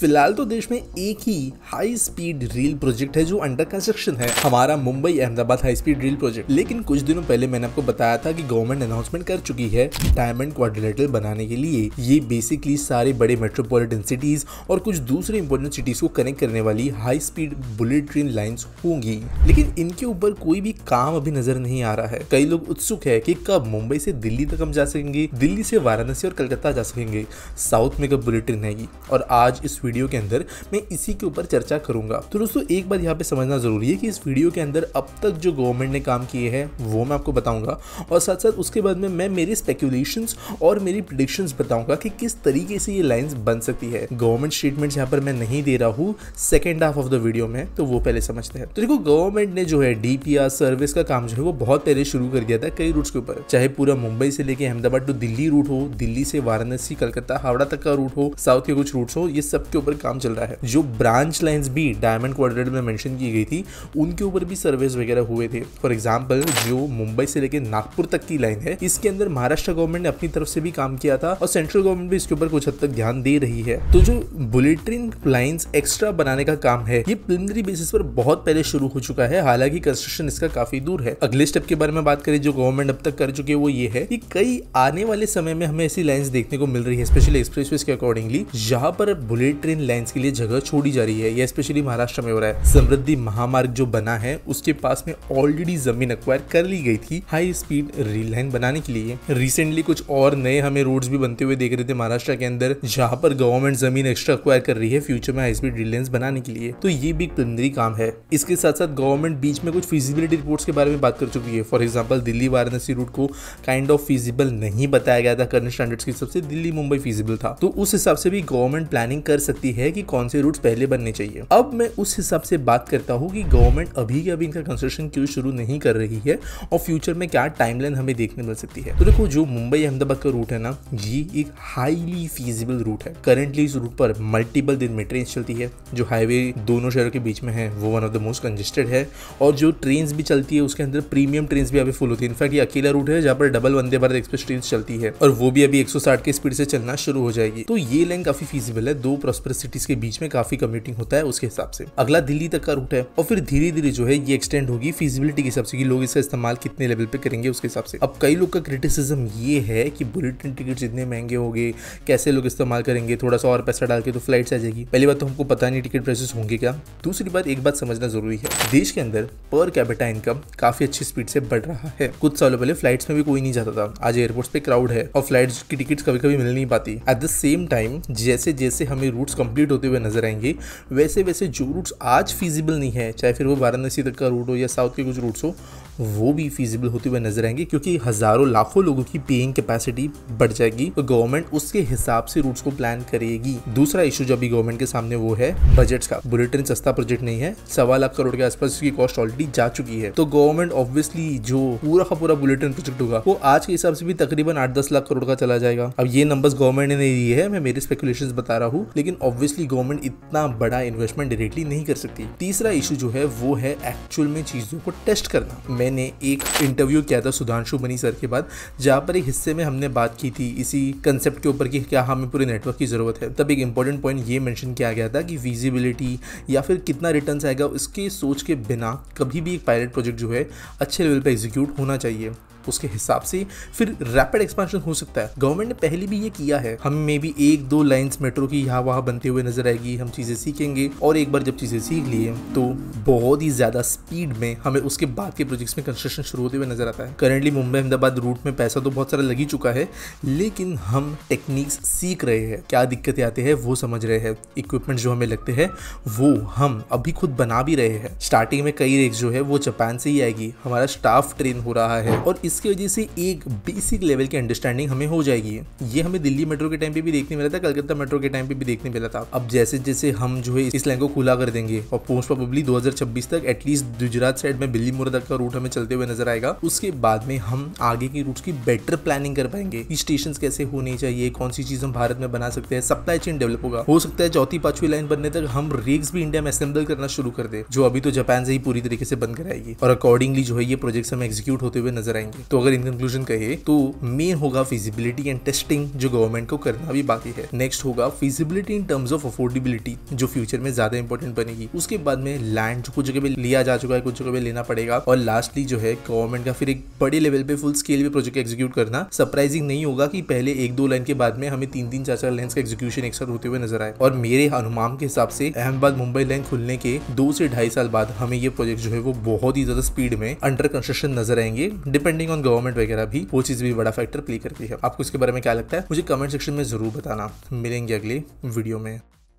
फिलहाल तो देश में एक ही हाई स्पीड रेल प्रोजेक्ट है जो अंडर कंस्ट्रक्शन है हमारा Mumbai Ahmedabad high speed rail project लेकिन कुछ दिनों पहले मैंने आपको बताया था कि गवर्नमेंट अनाउंसमेंट कर चुकी है डायमंड क्वाड्रिलेटरल बनाने के लिए ये बेसिकली सारे बड़े मेट्रोपॉलिटन सिटीज और कुछ दूसरे इंपोर्टेंट सिटीज को कनेक्ट करने वाली high speed bullet train line होंगी लेकिन इनके ऊपर कोई भी काम अभी नजर नहीं आ रहा है कई लोग उत्सुक है की कब मुंबई से दिल्ली तक हम जा सकेंगे दिल्ली से वाराणसी और कलकत्ता जा सकेंगे साउथ में कब बुलेट ट्रेन आएगी और आज इस वीडियो के अंदर मैं इसी के ऊपर चर्चा करूंगा तो दोस्तों एक बात यहाँ पे समझना जरूरी है कि इस वीडियो के अंदर अब तक जो गवर्नमेंट ने काम किए हैं वो मैं आपको बताऊंगा और साथ साथ उसके बाद में मैं मेरी स्पेकुलेशन और मेरी प्रिडिक्शन बताऊंगा कि किस तरीके से ये लाइन बन सकती है गवर्नमेंट स्टेटमेंट यहाँ पर मैं नहीं दे रहा हूँ second half of the video में तो वो पहले समझते हैं तो देखो गवर्नमेंट ने जो है डीपीआर सर्विस का काम जो है वो बहुत पहले शुरू कर दिया था कई रूट के ऊपर चाहे पूरा मुंबई से लेके अहमदाबाद टू दिल्ली रूट हो दिल्ली से वाराणसी कलकत्ता हावड़ा तक का रूट हो साउथ के कुछ रूट्स हो ये सब के ऊपर काम चल रहा है जो ब्रांच लाइन भी डायमंड क्वाड्रेट में मैंशन की गई थी उनके ऊपर भी सर्वेस वगैरह हुए थे फॉर एग्जाम्पल जो मुंबई से लेकर नागपुर तक की लाइन है इसके अंदर महाराष्ट्र गवर्नमेंट ने अपनी तरफ से भी काम किया था और सेंट्रल गवर्नमेंट भी इसके ऊपर कुछ हद तक ध्यान दे रही है तो जो बुलेट ट्रेन लाइन्स एक्स्ट्रा बनाने का काम है ये प्रिलिमिनरी बेसिस पर बहुत पहले शुरू हो चुका है हालांकि कंस्ट्रक्शन इसका काफी दूर है अगले स्टेप के बारे में बात करें जो गवर्नमेंट अब तक कर चुके वो ये है कि कई आने वाले समय में हमें ऐसी लाइन देखने को मिल रही है स्पेशली एक्सप्रेस के अकॉर्डिंगली जहां पर बुलेट बड़ी ट्रेन लाइन के लिए जगह छोड़ी जा रही है यह स्पेशली महाराष्ट्र में हो रहा है समृद्धि महामार्ग जो बना है उसके पास में ऑलरेडी जमीन अक्वायर कर ली गई थी हाई स्पीड रेल लाइन बनाने के लिए रिसेंटली कुछ और नए हमें रोड्स भी बनते हुए देख रहे थे महाराष्ट्र के अंदर जहाँ पर गवर्नमेंट जमीन एक्स्ट्रा अक्वायर कर रही है फ्यूचर में हाई स्पीड रेल लाइन बनाने के लिए तो ये भी एक तंदरी काम है इसके साथ साथ गवर्नमेंट बीच में कुछ फिजिबिलिटी रिपोर्ट के बारे में बात कर चुकी है for example Delhi Varanasi route को काइंड ऑफ फिजिबल नहीं बताया गया था करंट स्टैंडर्ड्स के हिसाब से दिल्ली मुंबई फिजिबल था तो उस हिसाब से भी गवर्नमेंट प्लानिंग कर सकती है कि कौन से रूट्स पहले बनने चाहिए अब मैं उस हिसाब से बात करता हूँ कि गवर्नमेंट अभी अभी इनका कंस्ट्रक्शन क्यों शुरू नहीं कर रही है और फ्यूचर में क्या टाइमलाइन हमें देखने मिल सकती है तो देखो जो मुंबई अहमदाबाद का रूट है ना ये एक हाईली फीजिबल रूट है करेंटली इस रूट पर मल्टीपल दिन में ट्रेन चलती है जो हाईवे दोनों शहरों के बीच में है वो one of the most congested है और जो ट्रेन भी चलती है उसके अंदर प्रीमियम ट्रेन भी अभी फुल होती है इनफैक्ट ये अकेला रूट है जहाँ पर double Vande Bharat express train चलती है और वो भी अभी 160 की स्पीड से चलना शुरू हो जाएगी तो ये लाइन काफी फीजिबल है दो प्रॉस्परस सिटीज के बीच में काफी कम्यूटिंग होता है उसके हिसाब से अगला दिल्ली तक का रूट है और फिर धीरे धीरे जो है ये एक्सटेंड होगी फिजिबिलिटी के हिसाब से लोग इसका इस्तेमाल कितने लेवल पे करेंगे उसके हिसाब से अब कई लोग का क्रिटिसिज्म ये है कि बुलेट ट्रेन टिकट इतने महंगे हो गए कैसे लोग इस्तेमाल करेंगे थोड़ा सा और पैसा डाल के तो फ्लाइट आ जाएगी पहली बात तो हमको पता नहीं टिकट प्राइसेस होंगे क्या दूसरी बात एक बात समझना जरूरी है देश के अंदर पर कैपिटा इनकम काफी अच्छी स्पीड से बढ़ रहा है कुछ सालों पहले फ्लाइट्स में भी कोई नहीं जाता था आज एयरपोर्ट पे क्राउड है और फ्लाइट की टिकट कभी कभी मिल नहीं पाती एट द सेम टाइम जैसे जैसे हमें रूट्स कंप्लीट होते हुए नजर आएंगे वैसे वैसे जो रूट्स आज फिजिबल नहीं है चाहे फिर वो वाराणसी तक का रूट हो या साउथ के कुछ रूट्स हो वो भी फिजिबल होते हुए नजर आएंगे क्योंकि हज़ारों लाखों लोगों की पेइंग कैपेसिटी बढ़ जाएगी तो गवर्नमेंट उसके हिसाब से रूट्स को प्लान करेगी दूसरा इशू जो अभी गवर्नमेंट के सामने वो है बजट का बुलेट ट्रेन सस्ता प्रोजेक्ट नहीं है सवा लाख करोड़ के आसपास की कॉस्ट ऑलरेडी जा चुकी है तो गवर्नमेंट ऑब्वियसली जो पूरा का पूरा बुलेट ट्रेन प्रोजेक्ट होगा वो आज के हिसाब से भी तकरीबन आठ दस लाख करोड़ का चला जाएगा अब ये नंबर्स गवर्नमेंट ने नहीं दिए है मैं मेरे स्पेकुलेशन बता रहा हूँ लेकिन ऑब्वियसली गवर्नमेंट इतना बड़ा इन्वेस्टमेंट डायरेक्टली नहीं कर सकती तीसरा इशू जो है वो है एक्चुअल में चीजों को टेस्ट करना मैंने एक इंटरव्यू किया था सुधांशु मनी सर के बाद जहाँ पर एक हिस्से में हमने बात की थी इसी कंसेप्ट के ऊपर कि क्या हमें पूरे नेटवर्क की ज़रूरत है तब एक इंपॉर्टेंट पॉइंट ये मैंशन किया गया था कि विजिबिलिटी या फिर कितना रिटर्न आएगा उसकी सोच के बिना कभी भी एक पायलट प्रोजेक्ट जो है अच्छे लेवल पर एग्जीक्यूट होना चाहिए उसके हिसाब से फिर रैपिड एक्सपेंशन हो सकता है गवर्नमेंट ने पहले भी ये किया है हम मे भी एक दो लाइन्स मेट्रो की यहाँ वहाँ बनते हुए नजर आएगी हम चीज़ें सीखेंगे और एक बार जब चीज़ें सीख लिए तो बहुत ही ज़्यादा स्पीड में हमें उसके बाद के प्रोजेक्ट्स में कंस्ट्रक्शन शुरू होते हुए नजर आता है करेंटली मुंबई अहमदाबाद रूट में पैसा तो बहुत सारा लग ही चुका है लेकिन हम टेक्निक्स सीख रहे हैं क्या दिक्कतें आती है वो समझ रहे हैं इक्विपमेंट जो हमें लगते हैं वो हम अभी खुद बना भी रहे हैं स्टार्टिंग में कई रेक्स जो है वो जापान से ही आएगी हमारा स्टाफ ट्रेन हो रहा है और इस जिसकी वजह से एक बेसिक लेवल की अंडरस्टैंडिंग हमें हो जाएगी ये हमें दिल्ली मेट्रो के टाइम पे भी देखने मिला था कलकत्ता मेट्रो के टाइम पे भी देखने मिला था अब जैसे जैसे हम जो है इस लाइन को खुला कर देंगे और पोस्ट प्रोबेबली दो तक एटलीस्ट गुजरात साइड में बिल्ली मोरा का रूट हमें चलते हुए नजर आएगा उसके बाद में हम आगे की रूट की बेटर प्लानिंग कर पाएंगे स्टेशन कैसे होने चाहिए कौन सी चीज हम भारत में बना सकते हैं सप्लाई चेन डेवलप होगा हो सकता है चौथी पांचवी लाइन बनने तक हम रेक्स भी इंडिया में असेंबल करना शुरू कर दे जो अभी तो जापान से ही पूरी तरीके से बंद कराएगी और अकॉर्डिंगली जो है ये प्रोजेक्ट हम एग्जीक्यूट होते हुए नजर आएंगे तो अगर इन कंक्लूजन कहे तो मेन होगा फिजिबिलिटी एंड टेस्टिंग जो गवर्नमेंट को करना भी बाकी है नेक्स्ट होगा feasibility in terms of affordability जो फ्यूचर में ज्यादा इंपॉर्टेंट बनेगी उसके बाद में लैंड कुछ जगह पे लिया जा चुका है कुछ जगह पे लेना पड़ेगा और लास्टली जो है गवर्नमेंट का फिर एक बड़े लेवल पे फुल स्केल पे प्रोजेक्ट एग्जीक्यूट करना सरप्राइजिंग नहीं होगा कि पहले एक दो लाइन के बाद में हमें तीन तीन चार चार लाइन का एग्जीक्यूशन एक साथ होते हुए नजर आए और मेरे अनुमान के हिसाब से अहमदाबाद मुंबई लाइन खुलने के दो से ढाई साल बाद हमें ये प्रोजेक्ट जो है वो बहुत ही ज्यादा स्पीड में अंडर कंस्ट्रक्शन नजर आएंगे डिपेंडिंग ऑन गवर्नमेंट वगैरह भी वो चीज़ भी बड़ा फैक्टर प्ले करती है आपको इसके बारे में क्या लगता है मुझे कमेंट सेक्शन में ज़रूर बताना मिलेंगे अगले वीडियो में